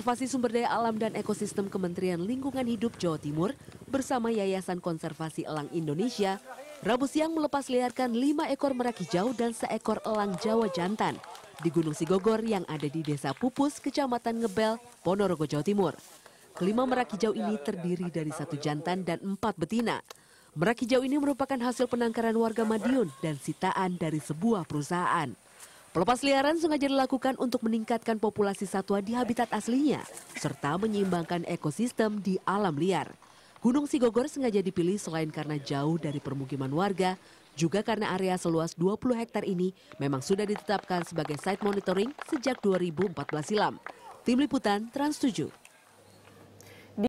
Konservasi Sumber Daya Alam dan Ekosistem Kementerian Lingkungan Hidup Jawa Timur bersama Yayasan Konservasi Elang Indonesia, Rabu siang melepas liarkan lima ekor merak hijau dan seekor elang Jawa jantan di Gunung Sigogor yang ada di Desa Pupus, Kecamatan Ngebel, Ponorogo, Jawa Timur. Kelima merak hijau ini terdiri dari satu jantan dan empat betina. Merak hijau ini merupakan hasil penangkaran warga Madiun dan sitaan dari sebuah perusahaan. Pelepas liaran sengaja dilakukan untuk meningkatkan populasi satwa di habitat aslinya, serta menyeimbangkan ekosistem di alam liar. Gunung Sigogor sengaja dipilih selain karena jauh dari permukiman warga, juga karena area seluas 20 hektar ini memang sudah ditetapkan sebagai site monitoring sejak 2014 silam. Tim Liputan Trans 7.